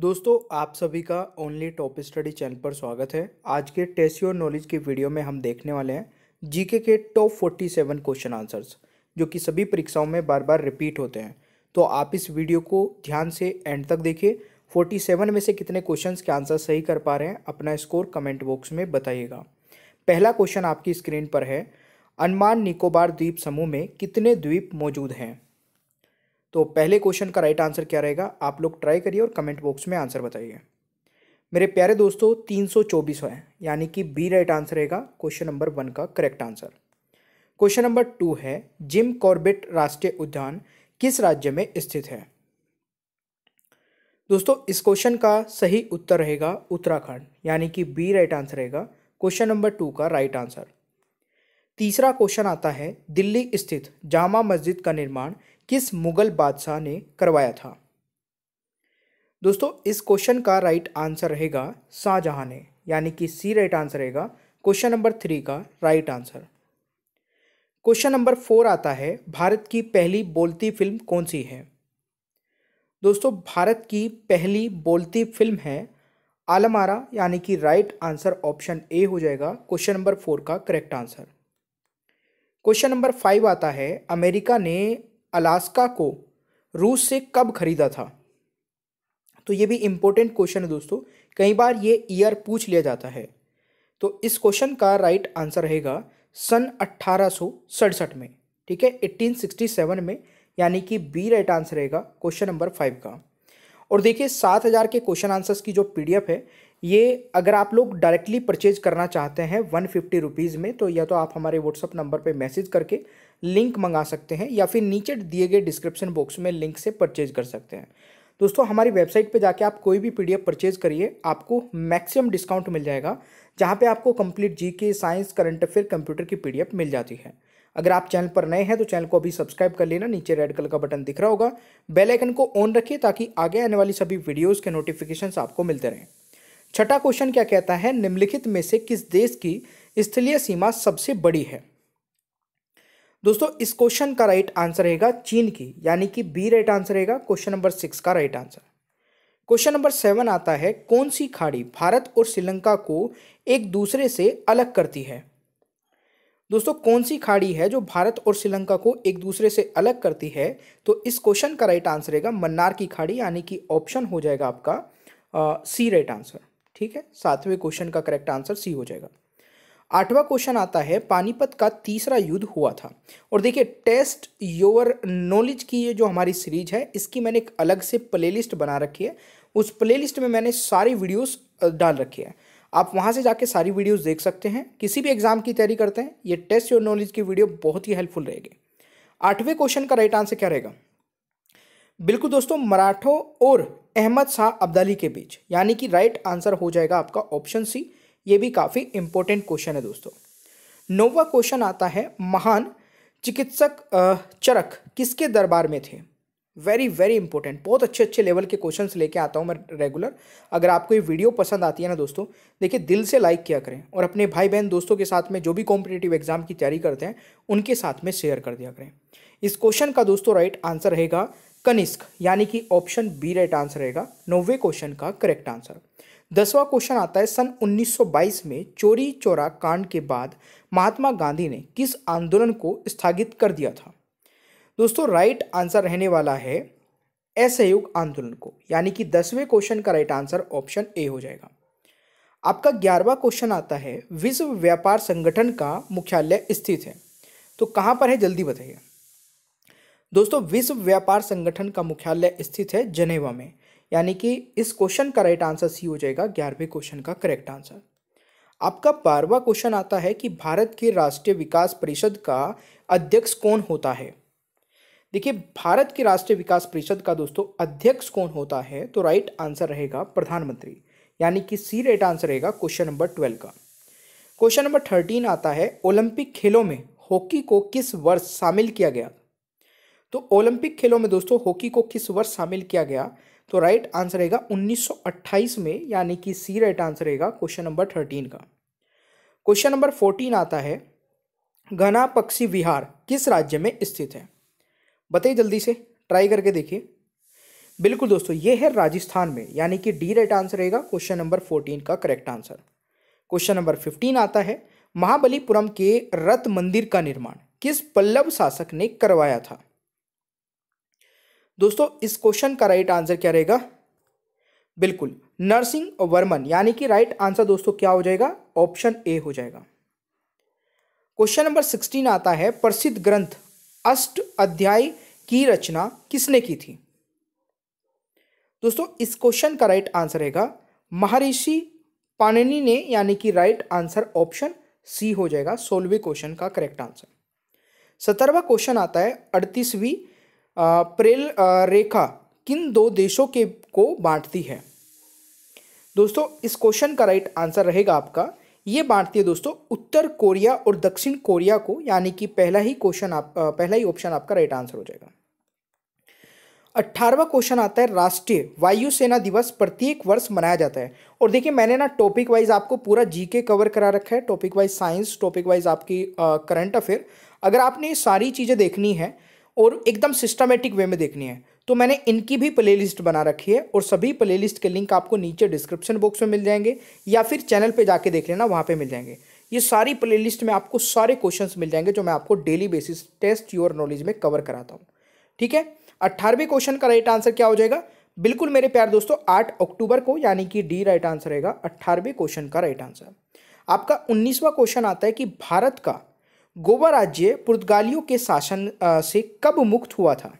दोस्तों आप सभी का ओनली टॉप स्टडी चैनल पर स्वागत है आज के टेस्ट योर नॉलेज के वीडियो में हम देखने वाले हैं जीके के top forty seven question answers जो कि सभी परीक्षाओं में बार बार रिपीट होते हैं तो आप इस वीडियो को ध्यान से एंड तक देखिए फोर्टी सेवन में से कितने क्वेश्चन के आंसर सही कर पा रहे हैं अपना स्कोर कमेंट बॉक्स में बताइएगा पहला क्वेश्चन आपकी स्क्रीन पर है अनुमान निकोबार द्वीप समूह में कितने द्वीप मौजूद हैं तो पहले क्वेश्चन का राइट आंसर क्या रहेगा आप लोग ट्राई करिए और कमेंट बॉक्स में आंसर बताइए मेरे प्यारे दोस्तों तीन सौ चौबीस है यानी कि बी राइट आंसर रहेगा क्वेश्चन नंबर वन का correct answer question number two है जिम कॉर्बेट राष्ट्रीय उद्यान किस राज्य में स्थित है दोस्तों इस क्वेश्चन का सही उत्तर रहेगा उत्तराखंड यानी कि बी राइट आंसर रहेगा क्वेश्चन नंबर टू का राइट आंसर तीसरा क्वेश्चन आता है दिल्ली स्थित जामा मस्जिद का निर्माण किस मुगल बादशाह ने करवाया था दोस्तों इस क्वेश्चन का राइट आंसर रहेगा शाहजहां ने यानी कि सी राइट आंसर रहेगा क्वेश्चन नंबर थ्री का right answer question number four आता है भारत की पहली बोलती फिल्म कौन सी है दोस्तों भारत की पहली बोलती फिल्म है आलमारा यानी कि राइट आंसर ऑप्शन ए हो जाएगा क्वेश्चन नंबर फोर का correct answer question number five आता है अमेरिका ने अलास्का को रूस से कब खरीदा था तो ये भी इम्पोर्टेंट क्वेश्चन है दोस्तों कई बार ये ईयर पूछ लिया जाता है तो इस क्वेश्चन का राइट आंसर रहेगा सन अट्ठारह में ठीक है 1867 में यानी कि बी राइट आंसर रहेगा क्वेश्चन नंबर फाइव का और देखिए सात हज़ार के क्वेश्चन आंसर्स की जो पीडीएफ है ये अगर आप लोग डायरेक्टली परचेज करना चाहते हैं वन फिफ्टी रुपीज़ में तो या तो आप हमारे व्हाट्सअप नंबर पर मैसेज करके लिंक मंगा सकते हैं या फिर नीचे दिए गए डिस्क्रिप्शन बॉक्स में लिंक से परचेज कर सकते हैं दोस्तों हमारी वेबसाइट पे जाके आप कोई भी पीडीएफ परचेज करिए आपको मैक्सिमम डिस्काउंट मिल जाएगा जहाँ पे आपको complete GK science current affair computer की पीडीएफ मिल जाती है अगर आप चैनल पर नए हैं तो चैनल को अभी सब्सक्राइब कर लेना नीचे रेड कलर का बटन दिख रहा होगा बेल आइकन को ऑन रखिए ताकि आगे आने वाली सभी वीडियोस के नोटिफिकेशन आपको मिलते रहें छठा क्वेश्चन क्या कहता है निम्नलिखित में से किस देश की स्थलीय सीमा सबसे बड़ी है दोस्तों इस क्वेश्चन का राइट आंसर रहेगा चीन की यानी कि बी राइट आंसर रहेगा क्वेश्चन नंबर सिक्स का right answer question number seven आता है कौन सी खाड़ी भारत और श्रीलंका को एक दूसरे से अलग करती है दोस्तों कौन सी खाड़ी है जो भारत और श्रीलंका को एक दूसरे से अलग करती है तो इस क्वेश्चन का राइट आंसर रहेगा मन्नार की खाड़ी यानी कि ऑप्शन हो जाएगा आपका सी राइट आंसर ठीक है सातवें क्वेश्चन का करेक्ट आंसर सी हो जाएगा आठवां क्वेश्चन आता है पानीपत का तीसरा युद्ध हुआ था और देखिए टेस्ट योर नॉलेज की ये जो हमारी सीरीज है इसकी मैंने एक अलग से प्लेलिस्ट बना रखी है उस प्लेलिस्ट में मैंने सारी वीडियोस डाल रखी है आप वहाँ से जाके सारी वीडियोस देख सकते हैं किसी भी एग्जाम की तैयारी करते हैं ये टेस्ट योर नॉलेज की वीडियो बहुत ही हेल्पफुल रहेगी आठवें क्वेश्चन का राइट आंसर क्या रहेगा बिल्कुल दोस्तों मराठों और अहमद शाह अब्दाली के बीच यानी कि राइट आंसर हो जाएगा आपका ऑप्शन सी ये भी काफ़ी इंपॉर्टेंट क्वेश्चन है दोस्तों नौवा क्वेश्चन आता है महान चिकित्सक चरक किसके दरबार में थे वेरी वेरी इंपॉर्टेंट बहुत अच्छे अच्छे लेवल के क्वेश्चन लेके आता हूँ मैं रेगुलर अगर आपको ये वीडियो पसंद आती है ना दोस्तों देखिए दिल से लाइक किया करें और अपने भाई बहन दोस्तों के साथ में जो भी कॉम्पिटेटिव एग्जाम की तैयारी करते हैं उनके साथ में शेयर कर दिया करें इस क्वेश्चन का दोस्तों राइट आंसर रहेगा कनिष्क यानी कि ऑप्शन बी राइट आंसर रहेगा नौवे क्वेश्चन का करेक्ट आंसर दसवां क्वेश्चन आता है सन 1922 में चोरी चोरा कांड के बाद महात्मा गांधी ने किस आंदोलन को स्थगित कर दिया था दोस्तों राइट आंसर रहने वाला है असहयोग आंदोलन को यानी कि दसवें क्वेश्चन का राइट आंसर ऑप्शन ए हो जाएगा आपका ग्यारहवा क्वेश्चन आता है विश्व व्यापार संगठन का मुख्यालय स्थित है तो कहाँ पर है जल्दी बताइए दोस्तों विश्व व्यापार संगठन का मुख्यालय स्थित है जनेवा में यानी कि इस क्वेश्चन का राइट आंसर सी हो जाएगा ग्यारहवें क्वेश्चन का करेक्ट आंसर आपका बारहवा क्वेश्चन आता है कि भारत की राष्ट्रीय विकास परिषद का अध्यक्ष कौन होता है देखिए भारत की राष्ट्रीय विकास परिषद का दोस्तों अध्यक्ष कौन होता है तो राइट आंसर रहेगा प्रधानमंत्री यानी कि सी राइट आंसर रहेगा क्वेश्चन नंबर ट्वेल्व का क्वेश्चन नंबर थर्टीन आता है ओलंपिक खेलों में हॉकी को किस वर्ष शामिल किया गया तो ओलंपिक खेलों में दोस्तों हॉकी को किस वर्ष शामिल किया गया तो राइट आंसर रहेगा 1928 में यानी कि सी राइट आंसर रहेगा क्वेश्चन नंबर थर्टीन का क्वेश्चन नंबर फोर्टीन आता है घना पक्षी विहार किस राज्य में स्थित है बताइए जल्दी से ट्राई करके देखिए बिल्कुल दोस्तों ये है राजस्थान में यानी कि डी राइट आंसर रहेगा क्वेश्चन नंबर फोर्टीन का correct answer question number fifteen आता है महाबलीपुरम के रथ मंदिर का निर्माण किस पल्लव शासक ने करवाया था दोस्तों इस क्वेश्चन का राइट आंसर क्या रहेगा बिल्कुल नरसिंह वर्मन यानी कि राइट आंसर दोस्तों क्या हो जाएगा ऑप्शन ए हो जाएगा क्वेश्चन नंबर सिक्सटीन आता है प्रसिद्ध ग्रंथ अष्ट अध्याय की रचना किसने की थी दोस्तों इस क्वेश्चन का राइट आंसर रहेगा महर्षि पाणिनि ने यानी कि राइट आंसर ऑप्शन सी हो जाएगा सोलहवें क्वेश्चन का करेक्ट आंसर सत्रहवा क्वेश्चन आता है अड़तीसवीं प्रेल रेखा किन दो देशों के को बांटती है दोस्तों इस क्वेश्चन का राइट आंसर रहेगा आपका ये बांटती है दोस्तों उत्तर कोरिया और दक्षिण कोरिया को यानी कि पहला ही क्वेश्चन आप पहला ही ऑप्शन आपका राइट आंसर हो जाएगा अट्ठारहवा क्वेश्चन आता है राष्ट्रीय वायुसेना दिवस प्रत्येक वर्ष मनाया जाता है और देखिए मैंने ना टॉपिक वाइज आपको पूरा जीके कवर करा रखा है topic wise science topic wise आपकी करंट अफेयर अगर आपने सारी चीज़ें देखनी है और एकदम सिस्टमेटिक वे में देखनी है तो मैंने इनकी भी प्लेलिस्ट बना रखी है और सभी प्लेलिस्ट के लिंक आपको नीचे डिस्क्रिप्शन बॉक्स में मिल जाएंगे या फिर चैनल पे जाके देख लेना वहाँ पे मिल जाएंगे ये सारी प्लेलिस्ट में आपको सारे क्वेश्चंस मिल जाएंगे जो मैं आपको daily basis test your knowledge में कवर कराता हूँ ठीक है अट्ठारहवें क्वेश्चन का राइट आंसर क्या हो जाएगा बिल्कुल मेरे प्यार दोस्तों आठ अक्टूबर को यानी कि डी राइट आंसर रहेगा अट्ठारहवें क्वेश्चन का राइट आंसर आपका उन्नीसवा क्वेश्चन आता है कि भारत का गोवा राज्य पुर्तगालियों के शासन से कब मुक्त हुआ था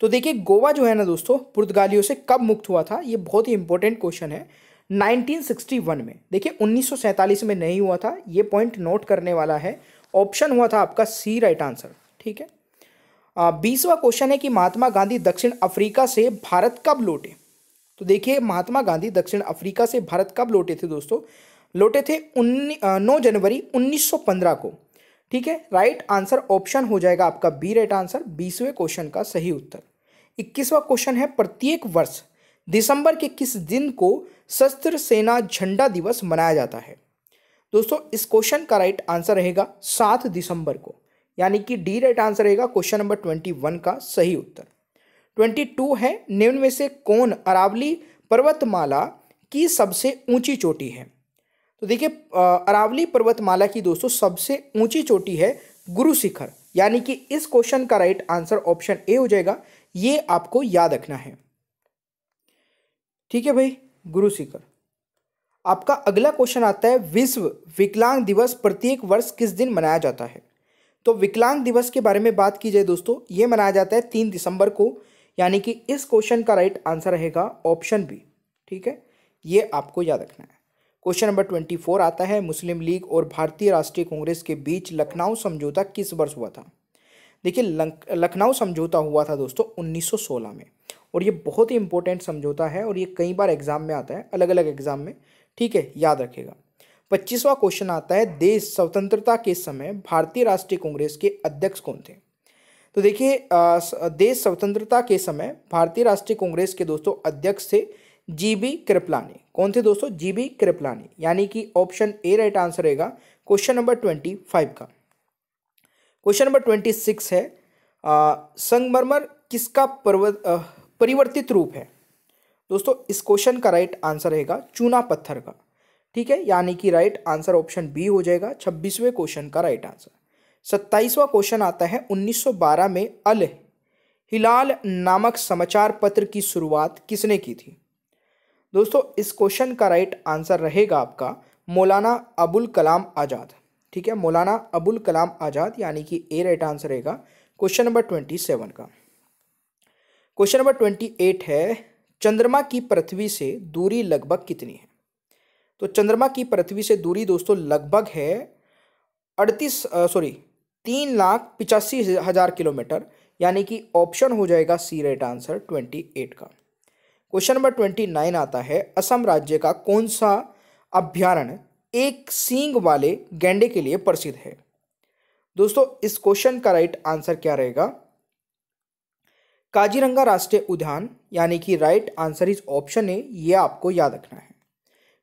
तो देखिए गोवा जो है ना दोस्तों पुर्तगालियों से कब मुक्त हुआ था ये बहुत ही इंपॉर्टेंट क्वेश्चन है 1961 में देखिए 1947 में नहीं हुआ था ये पॉइंट नोट करने वाला है ऑप्शन हुआ था आपका सी राइट आंसर ठीक है बीसवा क्वेश्चन है कि महात्मा गांधी दक्षिण अफ्रीका से भारत कब लौटे तो देखिए महात्मा गांधी दक्षिण अफ्रीका से भारत कब लौटे थे दोस्तों लौटे थे उन्नीस नौ जनवरी 1915 को ठीक है राइट आंसर ऑप्शन हो जाएगा आपका बी राइट आंसर बीसवें क्वेश्चन का सही उत्तर इक्कीसवा क्वेश्चन है प्रत्येक वर्ष दिसंबर के किस दिन को शस्त्र सेना झंडा दिवस मनाया जाता है दोस्तों इस क्वेश्चन का राइट आंसर रहेगा सात दिसंबर को यानी कि डी राइट आंसर रहेगा क्वेश्चन नंबर ट्वेंटी वन का सही उत्तर ट्वेंटी टू है निम्न में से कौन अरावली पर्वतमाला की सबसे ऊंची चोटी है तो देखिए अरावली पर्वतमाला की दोस्तों सबसे ऊंची चोटी है गुरु शिखर यानी कि इस क्वेश्चन का राइट आंसर ऑप्शन ए हो जाएगा ये आपको याद रखना है ठीक है भाई गुरु शिखर आपका अगला क्वेश्चन आता है विश्व विकलांग दिवस प्रत्येक वर्ष किस दिन मनाया जाता है तो विकलांग दिवस के बारे में बात की जाए दोस्तों ये मनाया जाता है तीन दिसंबर को यानी कि इस क्वेश्चन का राइट आंसर रहेगा ऑप्शन बी ठीक है ये आपको याद रखना है क्वेश्चन नंबर ट्वेंटी फोर आता है मुस्लिम लीग और भारतीय राष्ट्रीय कांग्रेस के बीच लखनऊ समझौता किस वर्ष हुआ था देखिए लखनऊ समझौता हुआ था दोस्तों 1916 में और ये बहुत ही इंपॉर्टेंट समझौता है और ये कई बार एग्जाम में आता है अलग अलग एग्जाम में ठीक है याद रखेगा पच्चीसवा क्वेश्चन आता है देश स्वतंत्रता के समय भारतीय राष्ट्रीय कांग्रेस के अध्यक्ष कौन थे तो देखिए देश स्वतंत्रता के समय भारतीय राष्ट्रीय कांग्रेस के दोस्तों अध्यक्ष थे जीबी कृपलानी कौन थे दोस्तों जीबी कृपलानी यानी कि ऑप्शन ए राइट आंसर रहेगा क्वेश्चन नंबर ट्वेंटी फाइव का क्वेश्चन नंबर ट्वेंटी सिक्स है आ, संगमरमर किसका पर्वत परिवर्तित रूप है दोस्तों इस क्वेश्चन का राइट आंसर रहेगा चूना पत्थर का ठीक है यानी कि राइट आंसर ऑप्शन बी हो जाएगा छब्बीसवें क्वेश्चन का राइट आंसर सत्ताईसवां क्वेश्चन आता है 1912 में अल हिलाल नामक समाचार पत्र की शुरुआत किसने की थी दोस्तों इस क्वेश्चन का राइट आंसर रहेगा आपका मौलाना अबुल कलाम आज़ाद ठीक है मौलाना अबुल कलाम आज़ाद यानी कि ए राइट आंसर रहेगा क्वेश्चन नंबर ट्वेंटी सेवन का क्वेश्चन नंबर ट्वेंटी एट है चंद्रमा की पृथ्वी से दूरी लगभग कितनी है तो चंद्रमा की पृथ्वी से दूरी दोस्तों लगभग है अड़तीस सॉरी तीन लाख पिचासी हज़ार किलोमीटर यानी कि ऑप्शन हो जाएगा C right answer twenty eight का क्वेश्चन नंबर ट्वेंटी नाइन आता है असम राज्य का कौन सा अभ्यारण्य एक सींग वाले गेंडे के लिए प्रसिद्ध है दोस्तों इस क्वेश्चन का राइट आंसर क्या रहेगा काजीरंगा राष्ट्रीय उद्यान यानी कि right answer is option A यह आपको याद रखना है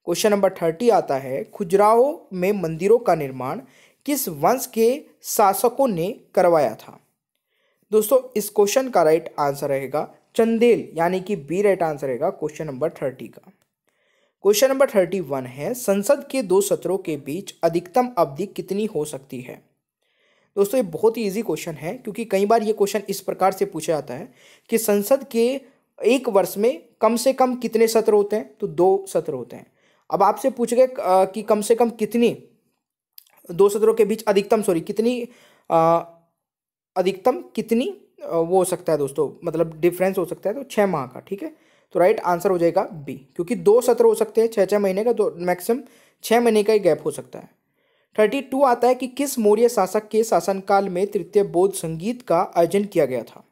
क्वेश्चन नंबर थर्टी आता है खुजराहो में मंदिरों का निर्माण किस वंश के शासकों ने करवाया था दोस्तों इस क्वेश्चन का राइट आंसर रहेगा चंदेल यानी कि बी राइट आंसर रहेगा क्वेश्चन नंबर थर्टी का क्वेश्चन नंबर थर्टी वन है संसद के दो सत्रों के बीच अधिकतम अवधि कितनी हो सकती है दोस्तों ये बहुत ही ईजी क्वेश्चन है क्योंकि कई बार ये क्वेश्चन इस प्रकार से पूछा जाता है कि संसद के एक वर्ष में कम से कम कितने सत्र होते हैं तो दो सत्र होते हैं अब आपसे पूछ गए कि कम से कम कितनी दो सत्रों के बीच अधिकतम सॉरी कितनी अधिकतम कितनी वो हो सकता है दोस्तों मतलब डिफरेंस हो सकता है तो छः माह का ठीक है तो राइट आंसर हो जाएगा बी क्योंकि दो सत्र हो सकते हैं छः छः महीने का दो मैक्सिमम छः महीने का ही गैप हो सकता है थर्टी टू आता है कि किस मौर्य शासक के शासनकाल में तृतीय बोध संगीत का आयोजन किया गया था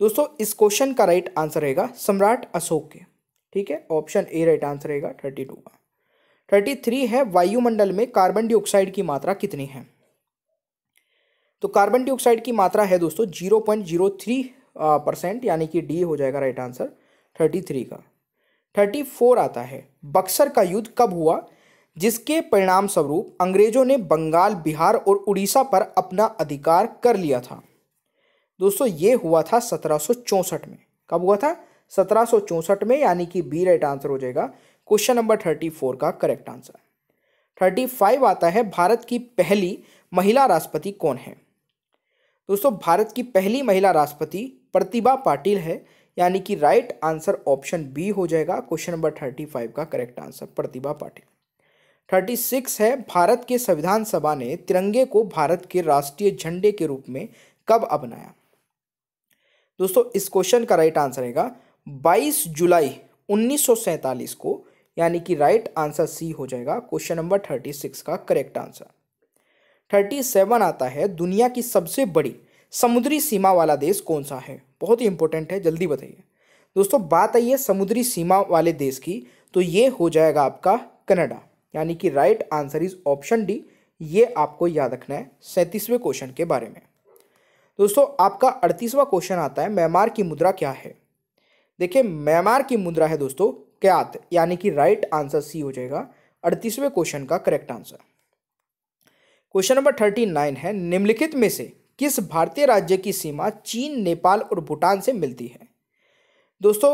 दोस्तों इस क्वेश्चन का राइट आंसर रहेगा सम्राट अशोक के ठीक है ऑप्शन ए राइट आंसर रहेगा थर्टी टू का थर्टी थ्री है वायुमंडल में कार्बन डाइऑक्साइड की मात्रा कितनी है तो कार्बन डाइऑक्साइड की मात्रा है दोस्तों zero point zero three percent यानी कि डी हो जाएगा राइट आंसर थर्टी थ्री का थर्टी फोर आता है बक्सर का युद्ध कब हुआ जिसके परिणाम स्वरूप अंग्रेजों ने बंगाल बिहार और उड़ीसा पर अपना अधिकार कर लिया था दोस्तों ये हुआ था सत्रह में कब हुआ था सत्रह में यानी कि बी राइट आंसर हो जाएगा क्वेश्चन नंबर थर्टी फोर का करेक्ट आंसर थर्टी फाइव आता है भारत की पहली महिला राष्ट्रपति कौन है दोस्तों भारत की पहली महिला राष्ट्रपति प्रतिभा पाटिल है यानी कि राइट आंसर ऑप्शन बी हो जाएगा क्वेश्चन नंबर थर्टी फाइव का correct answer Pratibha Patil thirty six है भारत के संविधान सभा ने तिरंगे को भारत के राष्ट्रीय झंडे के रूप में कब अपनाया दोस्तों इस क्वेश्चन का राइट आंसर रहेगा बाईस जुलाई उन्नीस को यानी कि राइट आंसर सी हो जाएगा क्वेश्चन नंबर सिक्स का करेक्ट आंसर थर्टी सेवन आता है दुनिया की सबसे बड़ी समुद्री सीमा वाला देश कौन सा है बहुत ही इंपॉर्टेंट है जल्दी बताइए दोस्तों बात आई है समुद्री सीमा वाले देश की तो ये हो जाएगा आपका कनाडा यानी कि right answer is option D ये आपको याद रखना है सैंतीसवें क्वेश्चन के बारे में दोस्तों आपका अड़तीसवां क्वेश्चन आता है म्यांमार की मुद्रा क्या है देखिए म्यांमार की मुद्रा है दोस्तों क्यात यानी कि राइट आंसर सी हो जाएगा अड़तीसवें क्वेश्चन का correct answer question number thirty nine है निम्नलिखित में से किस भारतीय राज्य की सीमा चीन नेपाल और भूटान से मिलती है दोस्तों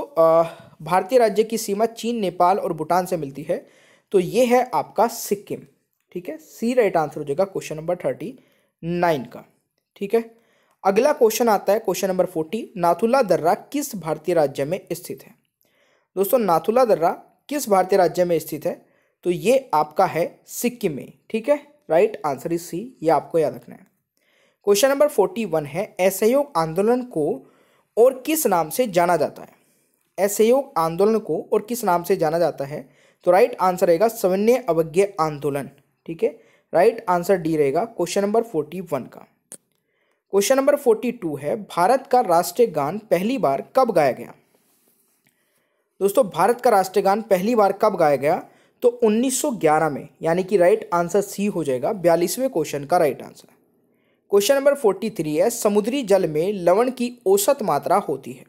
भारतीय राज्य की सीमा चीन नेपाल और भूटान से मिलती है तो ये है आपका सिक्किम ठीक है सी राइट आंसर हो जाएगा क्वेश्चन नंबर थर्टी नाइन का ठीक है अगला क्वेश्चन आता है क्वेश्चन नंबर फोर्टी नाथुला दर्रा किस भारतीय राज्य में स्थित है दोस्तों नाथुला दर्रा किस भारतीय राज्य में स्थित है तो ये आपका है सिक्किम में ठीक है राइट आंसर इज सी ये आपको याद रखना है क्वेश्चन नंबर फोर्टी वन है असहयोग आंदोलन को और किस नाम से जाना जाता है असहयोग आंदोलन को और किस नाम से जाना जाता है तो राइट आंसर रहेगा सवन्य अवज्ञ आंदोलन ठीक है राइट आंसर डी रहेगा क्वेश्चन नंबर फोर्टी वन का क्वेश्चन नंबर फोर्टी टू है भारत का राष्ट्रीय गान पहली बार कब गाया गया दोस्तों भारत का राष्ट्रीय गान पहली बार कब गाया गया तो 1911 में यानी कि राइट आंसर सी हो जाएगा बयालीसवें क्वेश्चन का right answer question number forty three है समुद्री जल में लवण की औसत मात्रा होती है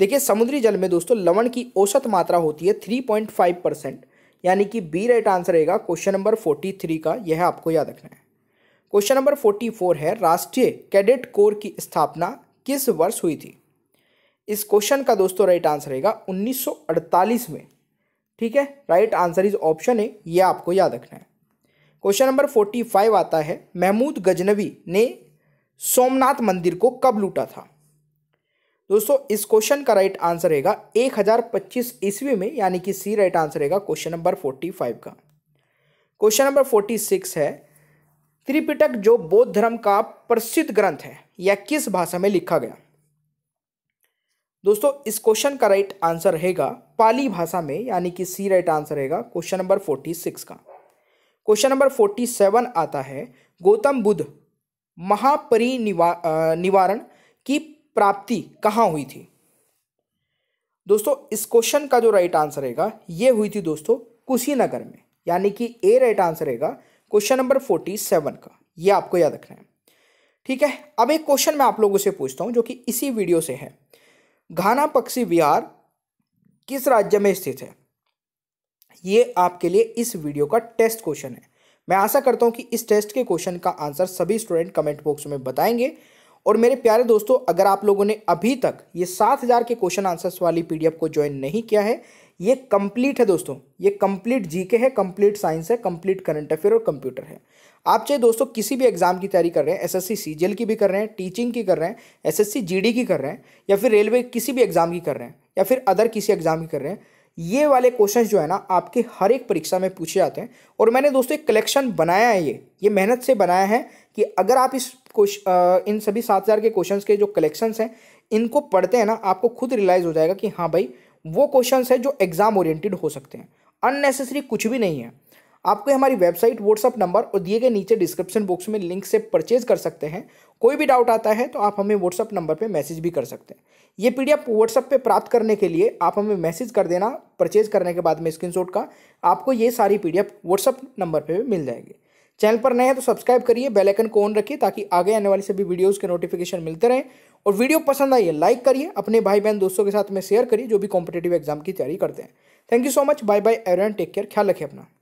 देखिए समुद्री जल में दोस्तों लवण की औसत मात्रा होती है थ्री पॉइंट फाइव परसेंट यानी कि बी राइट आंसर रहेगा क्वेश्चन नंबर फोर्टी थ्री का यह आपको याद रखना है क्वेश्चन नंबर फोर्टी फोर है राष्ट्रीय कैडेट कोर की स्थापना किस वर्ष हुई थी इस क्वेश्चन का दोस्तों राइट आंसर रहेगा 1948 में ठीक है right answer is option A ये आपको याद रखना है क्वेश्चन नंबर फोर्टी फाइव आता है महमूद गजनवी ने सोमनाथ मंदिर को कब लूटा था दोस्तों इस क्वेश्चन का राइट आंसर रहेगा एक हजार पच्चीस ईस्वी में यानी कि सी राइट आंसर रहेगा क्वेश्चन नंबर फोर्टी फाइव का क्वेश्चन नंबर फोर्टी सिक्स है त्रिपिटक जो बौद्ध धर्म का प्रसिद्ध ग्रंथ है यह किस भाषा में लिखा गया दोस्तों इस क्वेश्चन का राइट आंसर रहेगा पाली भाषा में यानी कि सी राइट आंसर रहेगा क्वेश्चन नंबर फोर्टी सिक्स का क्वेश्चन नंबर फोर्टी सेवन आता है गौतम बुद्ध महापरिनिवा निवारण की प्राप्ति कहाँ हुई थी दोस्तों इस क्वेश्चन का जो राइट आंसर रहेगा ये हुई थी दोस्तों कुशीनगर में यानी कि ए राइट आंसर रहेगा क्वेश्चन नंबर फोर्टी सेवन का ये आपको याद रखना है ठीक है अब एक क्वेश्चन मैं आप लोगों से पूछता हूँ जो कि इसी वीडियो से है घाना पक्षी विहार किस राज्य में स्थित है ये आपके लिए इस वीडियो का टेस्ट क्वेश्चन है मैं आशा करता हूँ कि इस टेस्ट के क्वेश्चन का आंसर सभी स्टूडेंट कमेंट बॉक्स में बताएंगे और मेरे प्यारे दोस्तों अगर आप लोगों ने अभी तक ये सात हज़ार के क्वेश्चन आंसर्स वाली पीडीएफ को ज्वाइन नहीं किया है ये कंप्लीट है दोस्तों ये कंप्लीट जीके है कंप्लीट साइंस है कंप्लीट करंट अफेयर और कंप्यूटर है आप चाहे दोस्तों किसी भी एग्जाम की तैयारी कर रहे हैं एसएससी सीजीएल की भी कर रहे हैं टीचिंग की कर रहे हैं एसएससी जीडी की कर रहे हैं या फिर रेलवे किसी भी एग्जाम की कर रहे हैं या फिर अदर किसी एग्जाम की कर रहे हैं ये वाले क्वेश्चन जो है ना आपके हर एक परीक्षा में पूछे जाते हैं और मैंने दोस्तों एक कलेक्शन बनाया है ये ये मेहनत से बनाया है कि अगर आप इस इन सभी सात हज़ार के क्वेश्चन के जो कलेक्शंस हैं इनको पढ़ते हैं ना आपको खुद रियलाइज़ हो जाएगा कि हाँ भाई वो क्वेश्चन है जो एग्ज़ाम ओरिएंटेड हो सकते हैं अननेसेसरी कुछ भी नहीं है आपको हमारी वेबसाइट व्हाट्सअप नंबर और दिए गए नीचे डिस्क्रिप्शन बॉक्स में लिंक से परचेज कर सकते हैं कोई भी डाउट आता है तो आप हमें व्हाट्सअप नंबर पर मैसेज भी कर सकते हैं ये पी डी एफ व्हाट्सअप पर प्राप्त करने के लिए आप हमें मैसेज कर देना परचेज करने के बाद में स्क्रीनशॉट का आपको ये सारी P D F WhatsApp number पर मिल जाएगी चैनल पर नए हैं तो सब्सक्राइब करिए बेल आइकन को ऑन रखिए ताकि आगे आने वाली सभी वीडियोस के नोटिफिकेशन मिलते रहें और वीडियो पसंद आई है लाइक करिए अपने भाई बहन दोस्तों के साथ में शेयर करिए जो भी कॉम्पिटेटिव एग्जाम की तैयारी करते हैं thank you so much bye bye every take care ख्याल रखें अपना